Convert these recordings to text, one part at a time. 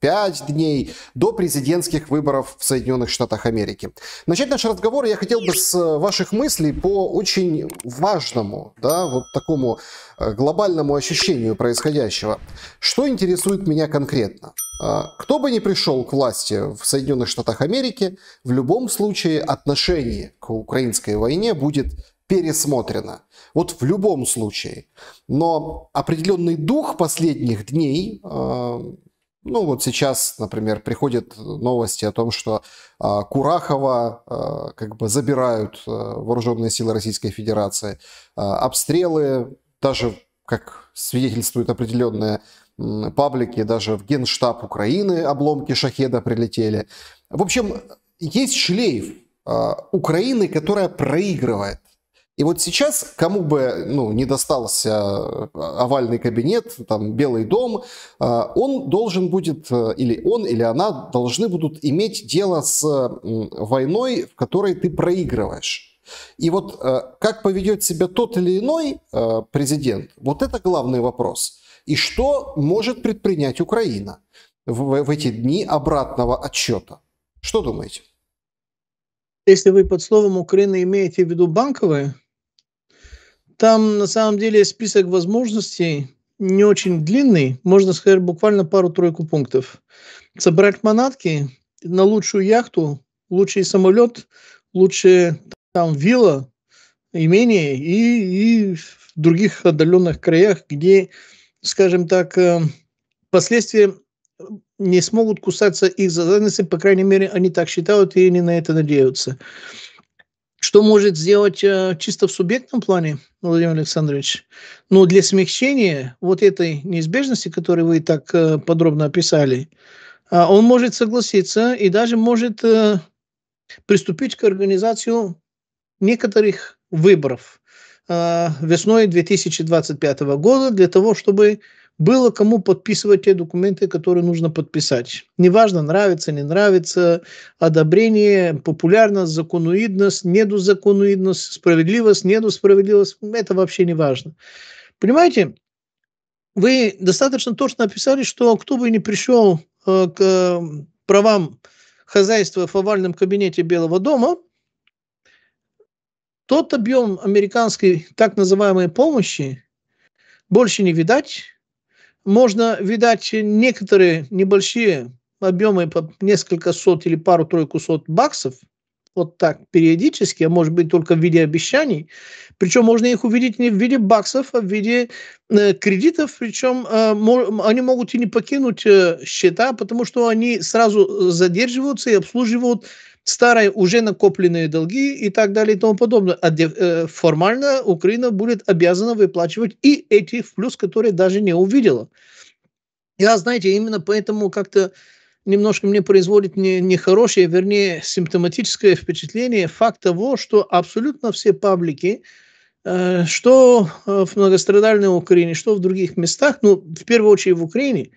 5 дней до президентских выборов в Соединенных Штатах Америки. Начать наш разговор я хотел бы с э, ваших мыслей по очень важному, да, вот такому э, глобальному ощущению происходящего. Что интересует меня конкретно? А, кто бы ни пришел к власти в Соединенных Штатах Америки, в любом случае отношение к украинской войне будет пересмотрено. Вот в любом случае. Но определенный дух последних дней а, ну вот сейчас, например, приходят новости о том, что э, Курахова э, как бы забирают э, вооруженные силы Российской Федерации. Э, обстрелы, даже как свидетельствуют определенные э, паблики, даже в Генштаб Украины обломки шахеда прилетели. В общем, есть шлейф э, Украины, которая проигрывает и вот сейчас, кому бы ну, не достался э, овальный кабинет, там, Белый дом, э, он должен будет, э, или он, или она должны будут иметь дело с войной, в которой ты проигрываешь. И вот как поведет себя тот или иной президент, вот это главный вопрос. И что может предпринять Украина в, в эти дни обратного отчета? Что думаете? Если вы под словом Украина имеете в виду банковые там на самом деле список возможностей не очень длинный, можно сказать буквально пару-тройку пунктов. Собрать манатки на лучшую яхту, лучший самолет, лучшее там вилла, имение и, и в других отдаленных краях, где, скажем так, э, последствия не смогут кусаться их за задницы, по крайней мере, они так считают и они на это надеются. Что может сделать э, чисто в субъектном плане Владимир Александрович? Ну, для смягчения вот этой неизбежности, которую вы так э, подробно описали, а, он может согласиться и даже может э, приступить к организации некоторых выборов а, весной 2025 года для того, чтобы было кому подписывать те документы, которые нужно подписать. Неважно, нравится, не нравится, одобрение, популярность, законуидность, недозаконуидность, справедливость, недосправедливость, это вообще не важно. Понимаете, вы достаточно точно описали, что кто бы ни пришел э, к э, правам хозяйства в овальном кабинете Белого дома, тот объем американской так называемой помощи больше не видать, можно, видать, некоторые небольшие объемы по несколько сот или пару-тройку сот баксов, вот так периодически, а может быть только в виде обещаний. Причем можно их увидеть не в виде баксов, а в виде э, кредитов. Причем э, мо- они могут и не покинуть э, счета, потому что они сразу э, задерживаются и обслуживают старые уже накопленные долги и так далее и тому подобное. А э, формально Украина будет обязана выплачивать и эти в плюс, которые даже не увидела. Я, а, знаете, именно поэтому как-то немножко мне производит нехорошее, не вернее, симптоматическое впечатление факт того, что абсолютно все паблики, э, что э, в многострадальной Украине, что в других местах, ну, в первую очередь в Украине,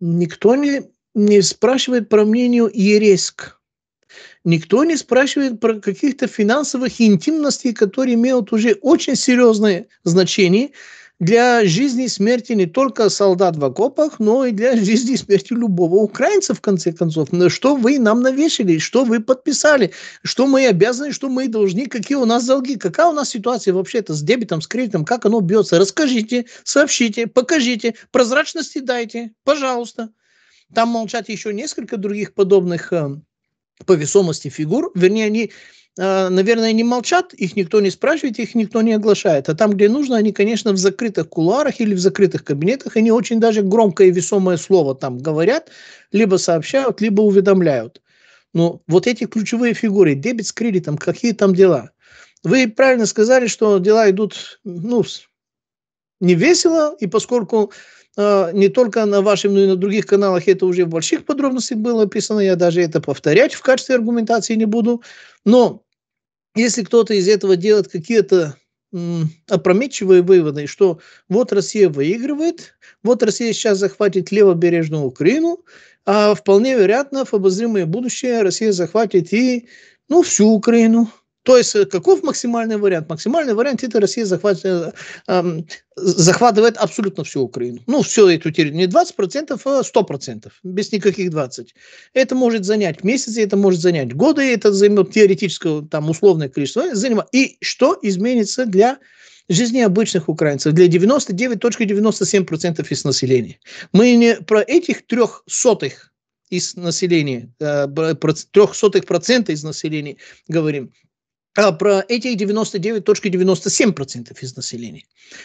никто не, не спрашивает про мнение Ереск никто не спрашивает про каких-то финансовых интимностей, которые имеют уже очень серьезное значение для жизни и смерти не только солдат в окопах, но и для жизни и смерти любого украинца, в конце концов. Что вы нам навешали, что вы подписали, что мы обязаны, что мы должны, какие у нас долги, какая у нас ситуация вообще-то с дебетом, с кредитом, как оно бьется. Расскажите, сообщите, покажите, прозрачности дайте, пожалуйста. Там молчат еще несколько других подобных э, по весомости фигур, вернее, они, а, наверное, не молчат, их никто не спрашивает, их никто не оглашает. А там, где нужно, они, конечно, в закрытых кулуарах или в закрытых кабинетах, они очень даже громкое и весомое слово там говорят, либо сообщают, либо уведомляют. Но вот эти ключевые фигуры, дебет с кредитом, какие там дела? Вы правильно сказали, что дела идут, ну, не весело, и поскольку а, не только на вашем, но и на других каналах это уже в больших подробностях было описано. я даже это повторять в качестве аргументации не буду. Но если кто-то из этого делает какие-то опрометчивые выводы, что вот Россия выигрывает, вот Россия сейчас захватит левобережную Украину, а вполне вероятно в обозримое будущее Россия захватит и ну, всю Украину, то есть э, каков максимальный вариант? Максимальный вариант – это Россия захватывает, э, захватывает абсолютно всю Украину. Ну, все эту территорию. Не 20%, а 100%. Без никаких 20%. Это может занять месяцы, это может занять годы, это займет теоретическое, там, условное количество. И что изменится для жизни обычных украинцев для 99.97% из населения. Мы не про этих трех сотых из населения, э, трех сотых процента из населения говорим. А про эти 99.97% из населения.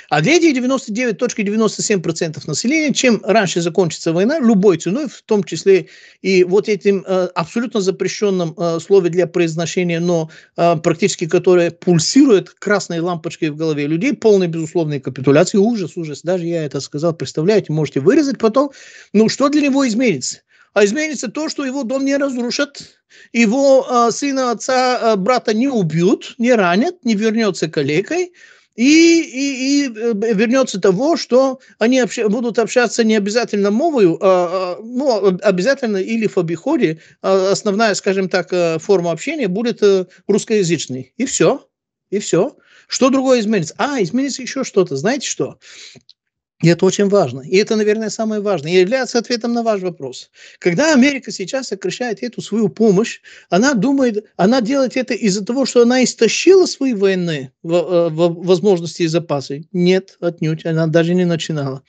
А для этих 99.97% населения, чем раньше закончится война, любой ценой, в том числе и вот этим э, абсолютно запрещенным э, слове для произношения, но э, практически которое пульсирует красной лампочкой в голове людей, полной безусловной капитуляции, ужас, ужас, даже я это сказал, представляете, можете вырезать потом, ну что для него изменится? а изменится то, что его дом не разрушат, его а, сына, отца, а, брата не убьют, не ранят, не вернется калекой, и, и, и э, вернется того, что они обща, будут общаться не обязательно мовою, а, а, ну, обязательно или в обиходе, а основная, скажем так, э, форма общения будет э, русскоязычной. И все, и все. Что другое изменится? А, изменится еще что-то. Знаете что? И это очень важно. И это, наверное, самое важное. И является ответом на ваш вопрос. Когда Америка сейчас сокращает эту свою помощь, она думает, она делает это из-за того, что она истощила свои военные э, возможности и запасы. Нет, отнюдь, она даже не начинала.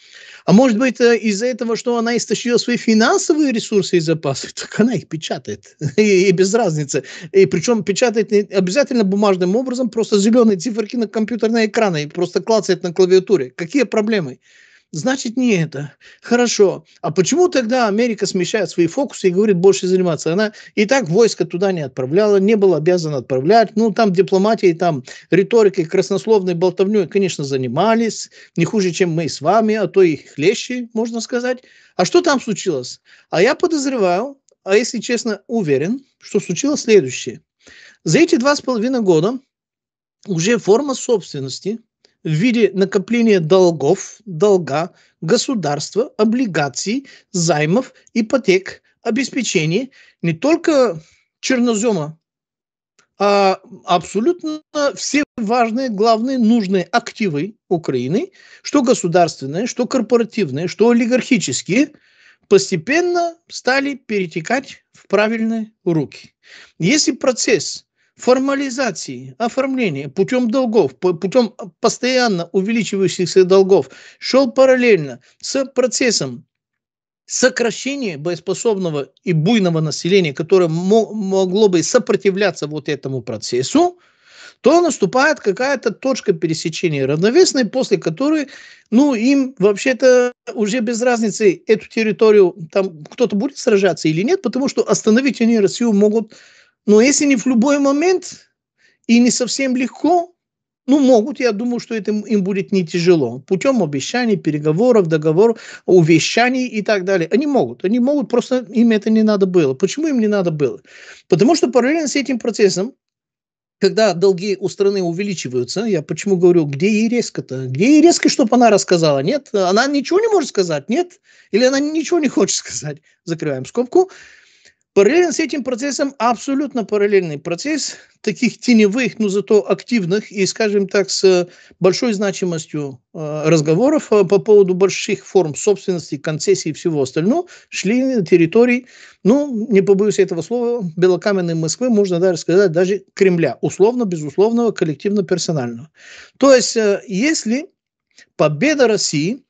А может быть, э, из-за этого, что она истощила свои финансовые ресурсы и запасы, так она их печатает. И, и без разницы. И причем печатает не обязательно бумажным образом, просто зеленые циферки на компьютерные экраны и просто клацает на клавиатуре. Какие проблемы? значит не это. Хорошо. А почему тогда Америка смещает свои фокусы и говорит больше заниматься? Она и так войска туда не отправляла, не была обязана отправлять. Ну, там дипломатией, там риторикой, краснословной болтовней, конечно, занимались. Не хуже, чем мы с вами, а то и хлещи, можно сказать. А что там случилось? А я подозреваю, а если честно, уверен, что случилось следующее. За эти два с половиной года уже форма собственности – в виде накопления долгов, долга, государства, облигаций, займов, ипотек, обеспечений не только чернозема, а абсолютно все важные, главные, нужные активы Украины, что государственные, что корпоративные, что олигархические, постепенно стали перетекать в правильные руки. Если процесс формализации, оформления путем долгов, путем постоянно увеличивающихся долгов шел параллельно с процессом сокращения боеспособного и буйного населения, которое могло бы сопротивляться вот этому процессу, то наступает какая-то точка пересечения равновесной, после которой, ну, им вообще-то уже без разницы эту территорию, там кто-то будет сражаться или нет, потому что остановить они Россию могут но если не в любой момент и не совсем легко, ну, могут, я думаю, что это им будет не тяжело. Путем обещаний, переговоров, договоров, увещаний и так далее. Они могут. Они могут, просто им это не надо было. Почему им не надо было? Потому что параллельно с этим процессом, когда долги у страны увеличиваются, я почему говорю, где ей резко-то? Где ей резко, чтобы она рассказала? Нет, она ничего не может сказать, нет? Или она ничего не хочет сказать? Закрываем скобку. Параллельно с этим процессом абсолютно параллельный процесс таких теневых, но зато активных и, скажем так, с э, большой значимостью э, разговоров э, по поводу больших форм собственности, концессий и всего остального шли на территории, ну, не побоюсь этого слова, белокаменной Москвы, можно даже сказать, даже Кремля, условно, безусловного, коллективно-персонального. То есть, если победа России –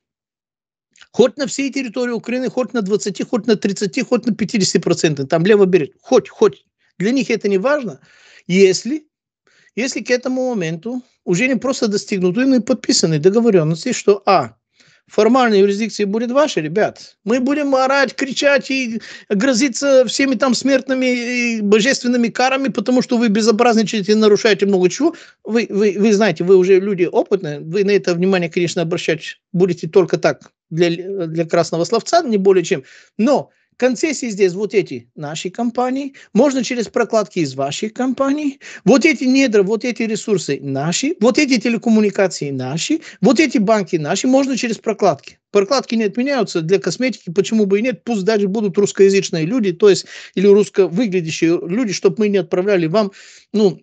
Хоть на всей территории Украины, хоть на 20, хоть на 30, хоть на 50%. Там лево берет. Хоть, хоть. Для них это не важно, если, если к этому моменту уже не просто достигнуты, но и подписаны договоренности, что А, формальная юрисдикция будет ваша, ребят. Мы будем орать, кричать и грозиться всеми там смертными и божественными карами, потому что вы безобразничаете и нарушаете много чего. Вы, вы, вы знаете, вы уже люди опытные, вы на это внимание, конечно, обращать будете только так, для, для красного словца, не более чем. Но концессии здесь вот эти наши компании, можно через прокладки из ваших компаний, вот эти недра, вот эти ресурсы наши, вот эти телекоммуникации наши, вот эти банки наши, можно через прокладки. Прокладки не отменяются для косметики, почему бы и нет, пусть даже будут русскоязычные люди, то есть или русско выглядящие люди, чтобы мы не отправляли вам, ну,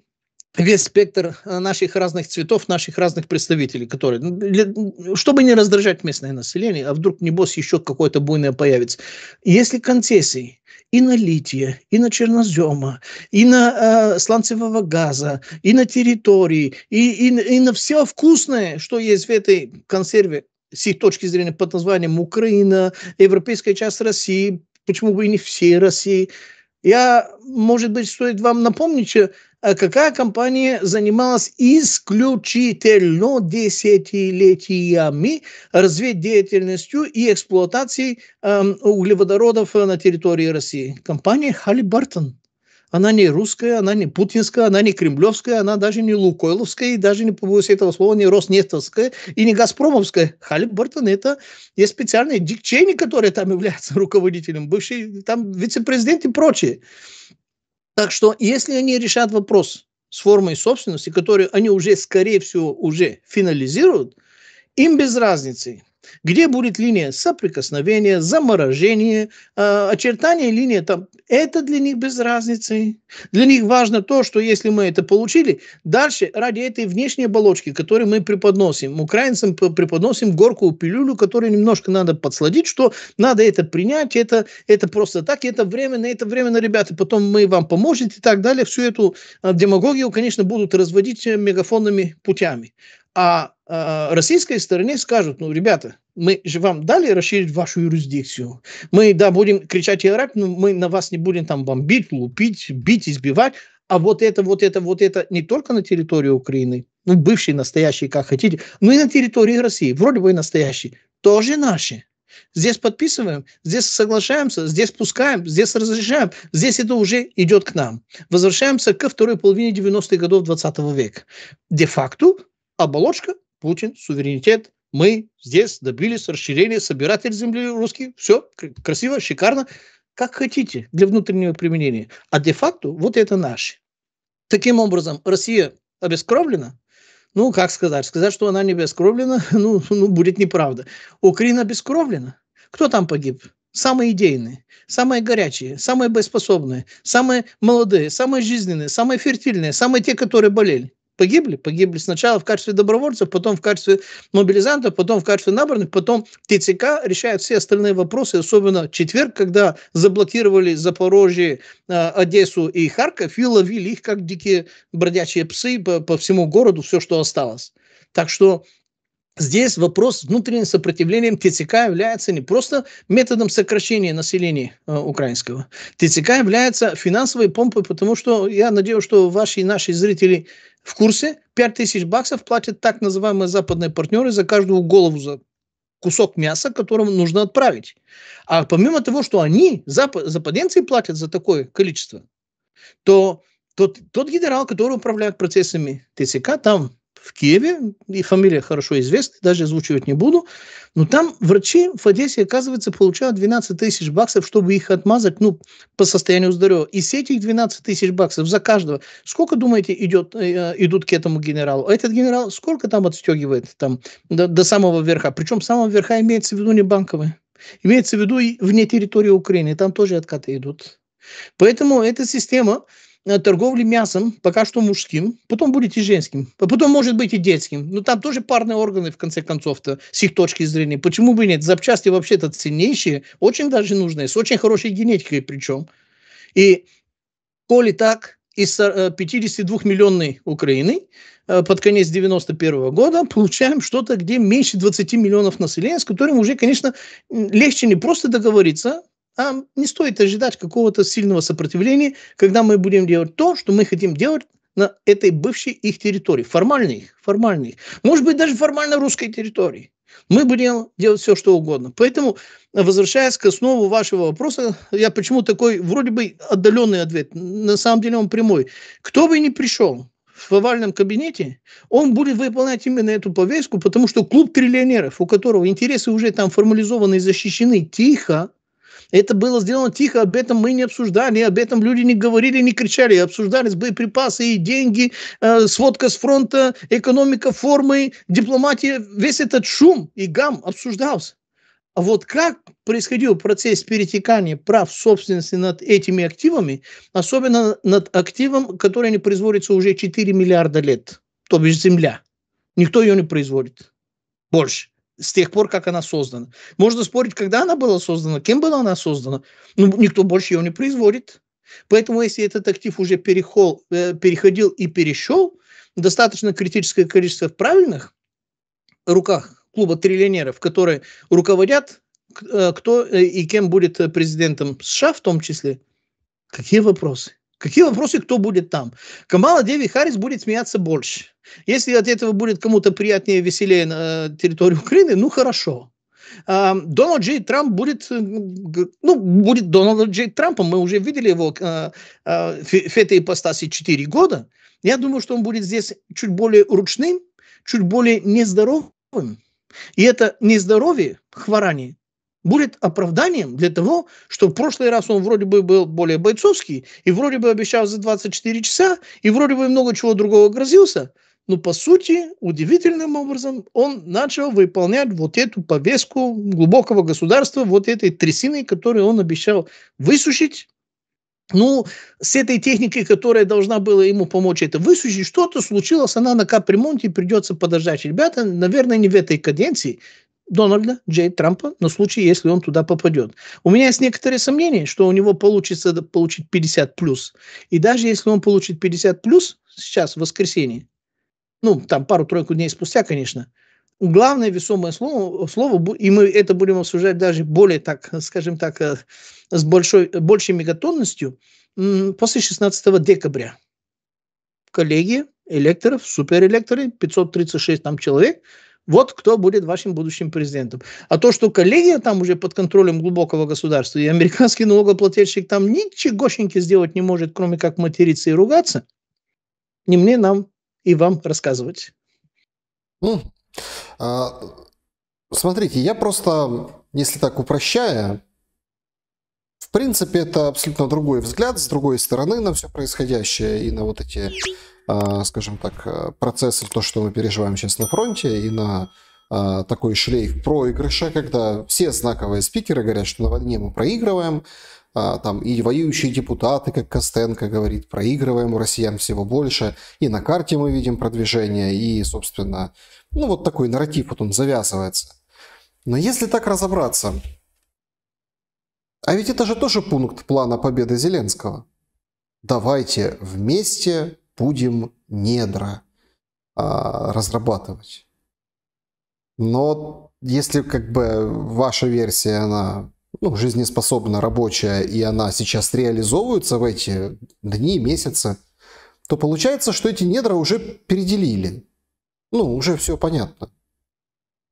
весь спектр э, наших разных цветов, наших разных представителей, которые, ну, ну, чтобы не раздражать местное население, а вдруг, небось, еще какое-то буйное появится. Если концессии и на литие, и на чернозема, и на э, сланцевого газа, и на территории, и, и, и на все вкусное, что есть в этой консерве, с их точки зрения под названием Украина, европейская часть России, почему бы и не всей России. Я, может быть, стоит вам напомнить, что э, Э, какая компания занималась исключительно десятилетиями разведдеятельностью и эксплуатацией эм, углеводородов на территории России. Компания Халибартон. Она не русская, она не путинская, она не кремлевская, она даже не лукойловская, и даже не, побоюсь этого слова, не роснефтовская и не газпромовская. Халибертон – это есть специальный Дик Чейни, который там является руководителем, бывший там вице-президент и прочее. Так что, если они решат вопрос с формой собственности, которую они уже, скорее всего, уже финализируют, им без разницы, где будет линия соприкосновения, заморожения, а, очертания линии, там, это для них без разницы. Для них важно то, что если мы это получили, дальше ради этой внешней оболочки, которую мы преподносим, украинцам преподносим горкую пилюлю, которую немножко надо подсладить, что надо это принять, это, это просто так, это временно, это временно, ребята, потом мы вам поможем и так далее. Всю эту а, демагогию, конечно, будут разводить э, мегафонными путями. А э, российской стороне скажут, ну, ребята, мы же вам дали расширить вашу юрисдикцию. Мы, да, будем кричать и но мы на вас не будем там бомбить, лупить, бить, избивать. А вот это, вот это, вот это не только на территории Украины, ну, бывшие, настоящие, как хотите, но и на территории России, вроде бы и настоящий, тоже наши. Здесь подписываем, здесь соглашаемся, здесь пускаем, здесь разрешаем, здесь это уже идет к нам. Возвращаемся ко второй половине 90-х годов 20 века. Де-факто оболочка, Путин, суверенитет, мы здесь добились расширения, собиратель земли русский, все красиво, шикарно, как хотите, для внутреннего применения. А де-факто вот это наши. Таким образом, Россия обескровлена, ну, как сказать, сказать, что она не обескровлена, ну, ну будет неправда. Украина обескровлена. Кто там погиб? самые идейные, самые горячие, самые боеспособные, самые молодые, самые жизненные, самые фертильные, самые те, которые болели погибли. Погибли сначала в качестве добровольцев, потом в качестве мобилизантов, потом в качестве наборных. потом ТЦК решает все остальные вопросы, особенно четверг, когда заблокировали Запорожье, э, Одессу и Харьков и ловили их как дикие бродячие псы по, по всему городу, все, что осталось. Так что Здесь вопрос внутренним сопротивлением ТЦК является не просто методом сокращения населения э, украинского. ТЦК является финансовой помпой, потому что я надеюсь, что ваши и наши зрители в курсе. 5 тысяч баксов платят так называемые западные партнеры за каждую голову, за кусок мяса, которому нужно отправить. А помимо того, что они, зап западенцы, платят за такое количество, то тот, тот генерал, который управляет процессами ТЦК, там в Киеве, и фамилия хорошо известна, даже озвучивать не буду, но там врачи в Одессе, оказывается, получают 12 тысяч баксов, чтобы их отмазать, ну, по состоянию здоровья. И с этих 12 тысяч баксов за каждого, сколько, думаете, идет, э, э, идут к этому генералу? А этот генерал сколько там отстегивает там, до, до самого верха? Причем самого верха имеется в виду не банковые. Имеется в виду и вне территории Украины, там тоже откаты идут. Поэтому эта система, Э, торговли мясом, пока что мужским, потом будет и женским, а потом может быть и детским. Но там тоже парные органы, в конце концов-то, с их точки зрения. Почему бы нет? Запчасти вообще-то ценнейшие, очень даже нужные, с очень хорошей генетикой причем. И коли так, из 52-миллионной э, Украины э, под конец 91 года получаем что-то, где меньше 20 миллионов населения, с которым уже, конечно, легче не просто договориться, а не стоит ожидать какого-то сильного сопротивления, когда мы будем делать то, что мы хотим делать на этой бывшей их территории, формальной, их формальной, может быть, даже формально русской территории. Мы будем делать все, что угодно. Поэтому, возвращаясь к основу вашего вопроса, я почему такой вроде бы отдаленный ответ, на самом деле он прямой. Кто бы ни пришел в овальном кабинете, он будет выполнять именно эту повестку, потому что клуб триллионеров, у которого интересы уже там формализованы и защищены, тихо, это было сделано тихо, об этом мы не обсуждали, об этом люди не говорили, не кричали, обсуждались боеприпасы и деньги, э, сводка с фронта, экономика формы, дипломатия, весь этот шум и гам обсуждался. А вот как происходил процесс перетекания прав собственности над этими активами, особенно над активом, который не производится уже 4 миллиарда лет, то бишь земля. Никто ее не производит больше с тех пор, как она создана. Можно спорить, когда она была создана, кем была она создана. Ну, никто больше ее не производит. Поэтому, если этот актив уже перехол, э, переходил и перешел, достаточно критическое количество в правильных руках клуба триллионеров, которые руководят, э, кто э, и кем будет президентом США в том числе, какие вопросы? Какие вопросы, кто будет там? Камала Деви Харрис будет смеяться больше. Если от этого будет кому-то приятнее, веселее на территории Украины, ну хорошо. А, Дональд Джей Трамп будет, э, ну, будет Дональд Джей Трампом, мы уже видели его э, э, в этой ипостаси 4 года. Я думаю, что он будет здесь чуть более ручным, чуть более нездоровым. И это нездоровье, хворание, будет оправданием для того, что в прошлый раз он вроде бы был более бойцовский, и вроде бы обещал за 24 часа, и вроде бы много чего другого грозился, но по сути, удивительным образом, он начал выполнять вот эту повестку глубокого государства, вот этой трясины, которую он обещал высушить, ну, с этой техникой, которая должна была ему помочь это высушить, что-то случилось, она на капремонте, придется подождать. Ребята, наверное, не в этой каденции, Дональда Джей Трампа на случай, если он туда попадет. У меня есть некоторые сомнения, что у него получится получить 50 плюс. И даже если он получит 50 плюс сейчас, в воскресенье, ну, там пару-тройку дней спустя, конечно, главное весомое слово, слово, и мы это будем обсуждать даже более, так скажем так, э, с большой, большей мегатонностью, после 16 декабря. Коллеги, электоров, суперэлекторы, 536 там человек – вот кто будет вашим будущим президентом. А то, что коллегия там уже под контролем глубокого государства, и американский налогоплательщик там ничегошеньки сделать не может, кроме как материться и ругаться, не мне нам и вам рассказывать. Ну, а, смотрите, я просто, если так упрощая, в принципе, это абсолютно другой взгляд с другой стороны на все происходящее и на вот эти, а, скажем так, э, процессы, то, что мы переживаем сейчас на фронте, и на а, такой шлейф проигрыша, когда все знаковые спикеры говорят, что на войне мы проигрываем, а, там и воюющие депутаты, как Костенко говорит, проигрываем, у россиян всего больше, и на карте мы видим продвижение, и, собственно, ну вот такой нарратив вот он завязывается. Но если так разобраться, а ведь это же тоже пункт плана победы Зеленского. Давайте вместе будем недра а, разрабатывать. Но если как бы ваша версия, она ну, жизнеспособна, рабочая, и она сейчас реализовывается в эти дни, месяцы, то получается, что эти недра уже переделили. Ну, уже все понятно.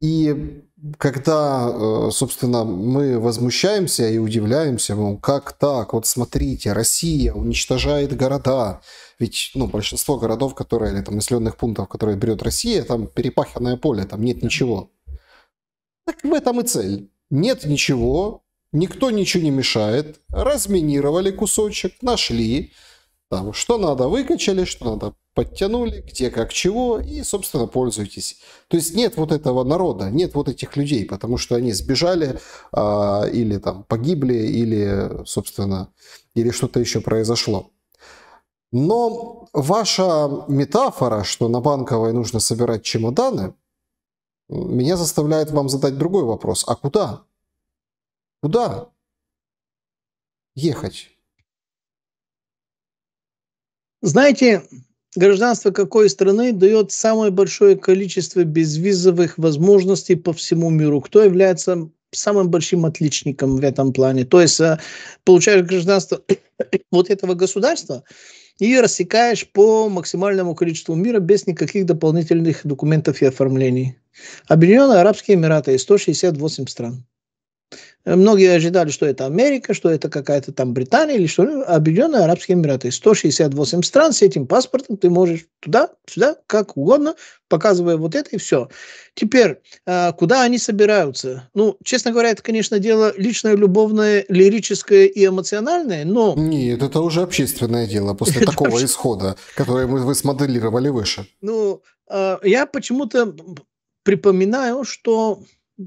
И когда, э, собственно, мы возмущаемся и удивляемся, мол, как так, вот смотрите, Россия уничтожает города, ведь, ну, большинство городов, которые, или там населенных пунктов, которые берет Россия, там перепаханное поле, там нет ничего. Так в этом и цель. Нет ничего, никто ничего не мешает, разминировали кусочек, нашли, там, что надо, выкачали, что надо, подтянули, где, как, чего, и, собственно, пользуйтесь. То есть нет вот этого народа, нет вот этих людей, потому что они сбежали а, или там погибли, или, собственно, или что-то еще произошло. Но ваша метафора, что на банковой нужно собирать чемоданы, меня заставляет вам задать другой вопрос. А куда? Куда ехать? Знаете, гражданство какой страны дает самое большое количество безвизовых возможностей по всему миру? Кто является самым большим отличником в этом плане? То есть э, получаешь гражданство вот этого государства и рассекаешь по максимальному количеству мира без никаких дополнительных документов и оформлений. Объединенные Арабские Эмираты, 168 стран. Э, многие ожидали, что это Америка, что это какая-то там Британия или что ну, Объединенные Арабские Эмираты. 168 стран с этим паспортом ты можешь туда, сюда, как угодно, показывая вот это и все. Теперь, а, куда они собираются? Ну, честно говоря, это, конечно, дело личное, любовное, лирическое и эмоциональное, но... Нет, это уже общественное дело после такого исхода, который вы смоделировали выше. Ну, а, я почему-то припоминаю, что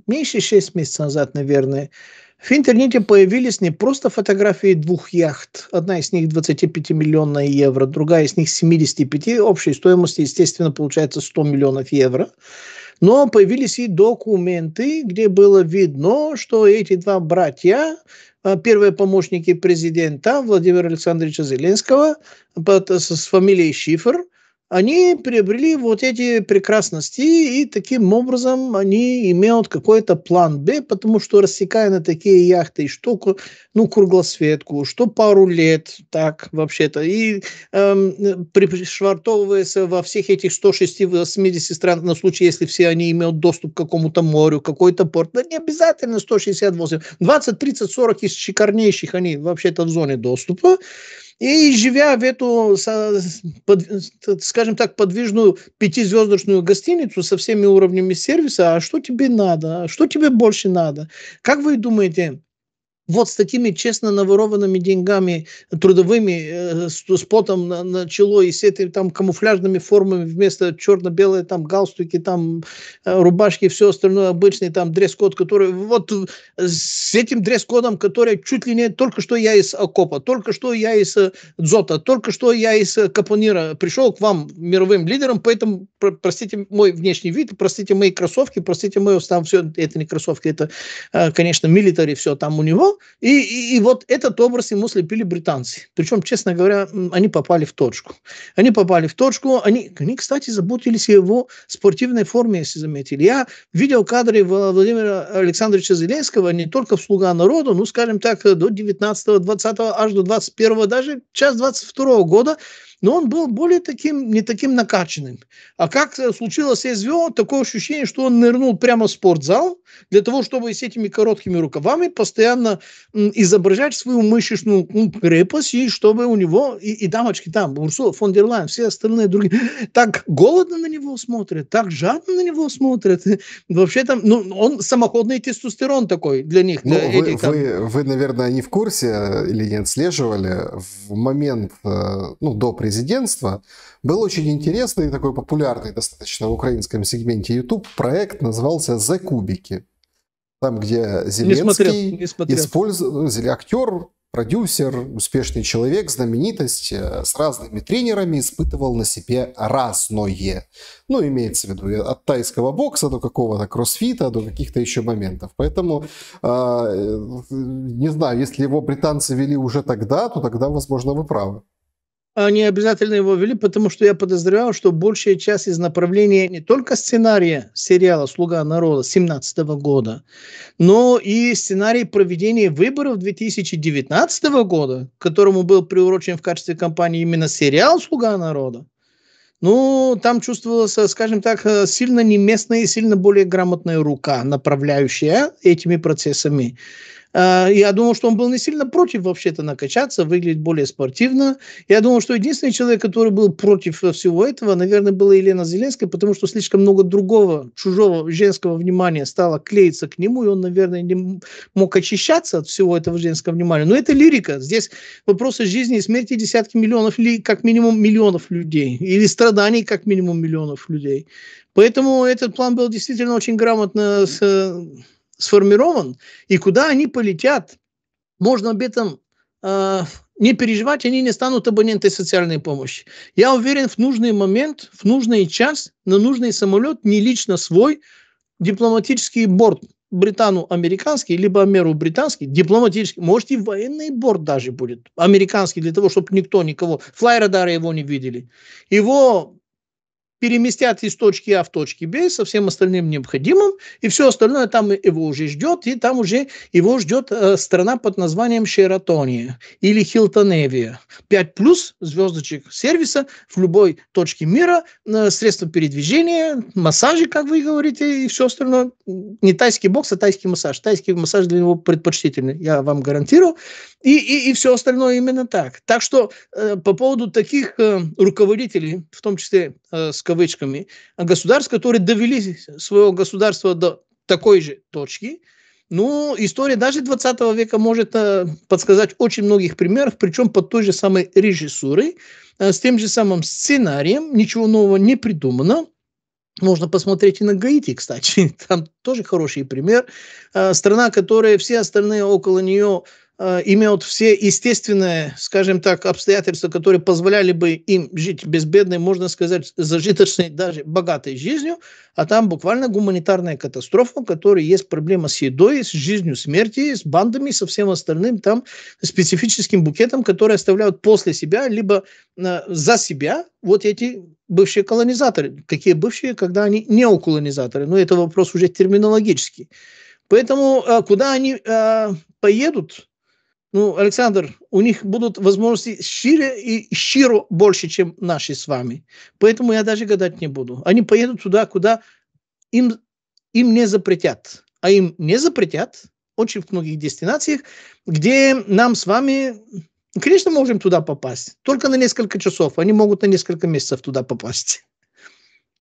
меньше 6 месяцев назад, наверное, в интернете появились не просто фотографии двух яхт. Одна из них 25 миллионов евро, другая из них 75. Общей стоимости, естественно, получается 100 миллионов евро. Но появились и документы, где было видно, что эти два братья э, первые помощники президента Владимира Александровича Зеленского под, с фамилией Шифр – они приобрели вот эти прекрасности, и таким образом они имеют какой-то план Б, потому что рассекая на такие яхты, что ну, круглосветку, что пару лет, так вообще-то, и эм, пришвартовывается во всех этих 160 стран, на случай, если все они имеют доступ к какому-то морю, какой-то порт, да не обязательно 168, 20, 30, 40 из шикарнейших они вообще-то в зоне доступа, и живя в эту, скажем так, подвижную пятизвездочную гостиницу со всеми уровнями сервиса, а что тебе надо, а что тебе больше надо? Как вы думаете, вот с такими честно наворованными деньгами, трудовыми, э, с, потом на, на чело и с этими там камуфляжными формами вместо черно-белые там галстуки, там э, рубашки, все остальное обычный там дресс-код, который вот с этим дресс-кодом, который чуть ли не только что я из окопа, только что я из э, дзота, только что я из э, капонира пришел к вам мировым лидерам, поэтому про, простите мой внешний вид, простите мои кроссовки, простите мои там все, это не кроссовки, это, э, конечно, милитари, все там у него, и, и, и вот этот образ ему слепили британцы. Причем, честно говоря, они попали в точку. Они попали в точку. Они, они кстати, заботились о его спортивной форме, если заметили. Я видел кадры Владимира Александровича Зеленского не только в «Слуга народу», ну, скажем так, до 19-20, аж до 21 даже час 22 года – но он был более таким, не таким накачанным. А как э, случилось я СВО, такое ощущение, что он нырнул прямо в спортзал для того, чтобы с этими короткими рукавами постоянно изображать свою мышечную крепость, и чтобы у него, и, и дамочки там, Урсула фон дер Лайн, все остальные другие, так голодно на него смотрят, так жадно на него смотрят. Вообще там, ну, он самоходный тестостерон такой для них. Ну, для вы, этих, вы, вы, наверное, не в курсе э, или не отслеживали в момент, э, ну, до при президентства, был очень интересный и такой популярный достаточно в украинском сегменте YouTube проект, назывался «За кубики». Там, где Зеленский не смотрел, актер, продюсер, успешный человек, знаменитость э, с разными тренерами испытывал на себе разное. Ну, имеется в виду от тайского бокса до какого-то кроссфита, до каких-то еще моментов. Поэтому, а, э, не знаю, если его британцы вели уже тогда, то тогда, возможно, вы правы они обязательно его ввели, потому что я подозревал, что большая часть из направления не только сценария сериала «Слуга народа» 2017 года, но и сценарий проведения выборов 2019 года, которому был приурочен в качестве кампании именно сериал «Слуга народа». Ну, там чувствовалась, скажем так, сильно неместная и сильно более грамотная рука, направляющая этими процессами. А, я думал, что он был не сильно против вообще-то накачаться, выглядеть более спортивно. Я думал, что единственный человек, который был против всего этого, наверное, была Елена Зеленская, потому что слишком много другого, чужого женского внимания стало клеиться к нему, и он, наверное, не мог очищаться от всего этого женского внимания. Но это лирика. Здесь вопросы жизни и смерти десятки миллионов, или как минимум миллионов людей, или страданий как минимум миллионов людей. Поэтому этот план был действительно очень грамотно с э, сформирован и куда они полетят. Можно об этом э, не переживать, они не станут абоненты социальной помощи. Я уверен, в нужный момент, в нужный час, на нужный самолет, не лично свой, дипломатический борт британу американский, либо Амеру британский, дипломатический, может и военный борт даже будет, американский, для того, чтобы никто никого, флайрадары его не видели. Его переместят из точки А в точке Б со всем остальным необходимым, и все остальное там его уже ждет, и там уже его ждет э, страна под названием Шератония или Хилтоневия. 5 плюс звездочек сервиса в любой точке мира, э, средства передвижения, массажи, как вы говорите, и все остальное. Не тайский бокс, а тайский массаж. Тайский массаж для него предпочтительный, я вам гарантирую. И, и, и все остальное именно так. Так что э, по поводу таких э, руководителей, в том числе э, с кавычками, а государств, которые довели своего государства до такой же точки. Ну, история даже 20 века может э, подсказать очень многих примеров, причем под той же самой режиссурой, э, с тем же самым сценарием, ничего нового не придумано. Можно посмотреть и на Гаити, кстати. Там тоже хороший пример. Э, страна, которая все остальные около нее Э, имеют все естественные, скажем так, обстоятельства, которые позволяли бы им жить безбедной, можно сказать, зажиточной, даже богатой жизнью, а там буквально гуманитарная катастрофа, в которой есть проблема с едой, с жизнью смерти, с бандами, со всем остальным, там специфическим букетом, который оставляют после себя, либо э, за себя вот эти бывшие колонизаторы. Какие бывшие, когда они не колонизаторы, Но ну, это вопрос уже терминологический. Поэтому э, куда они э, поедут, ну, Александр, у них будут возможности шире и щиро больше, чем наши с вами. Поэтому я даже гадать не буду. Они поедут туда, куда им, им не запретят. А им не запретят очень в многих дестинациях, где нам с вами, конечно, можем туда попасть. Только на несколько часов. Они могут на несколько месяцев туда попасть.